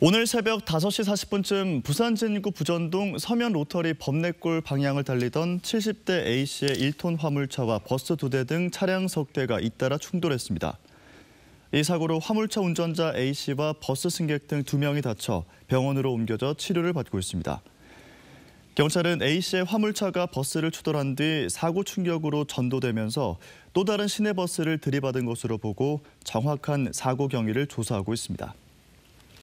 오늘 새벽 5시 40분쯤 부산 진구 부전동 서면 로터리 범내골 방향을 달리던 70대 A씨의 1톤 화물차와 버스 2대 등 차량 석대가 잇따라 충돌했습니다. 이 사고로 화물차 운전자 A씨와 버스 승객 등 2명이 다쳐 병원으로 옮겨져 치료를 받고 있습니다. 경찰은 A씨의 화물차가 버스를 추돌한 뒤 사고 충격으로 전도되면서 또 다른 시내 버스를 들이받은 것으로 보고 정확한 사고 경위를 조사하고 있습니다.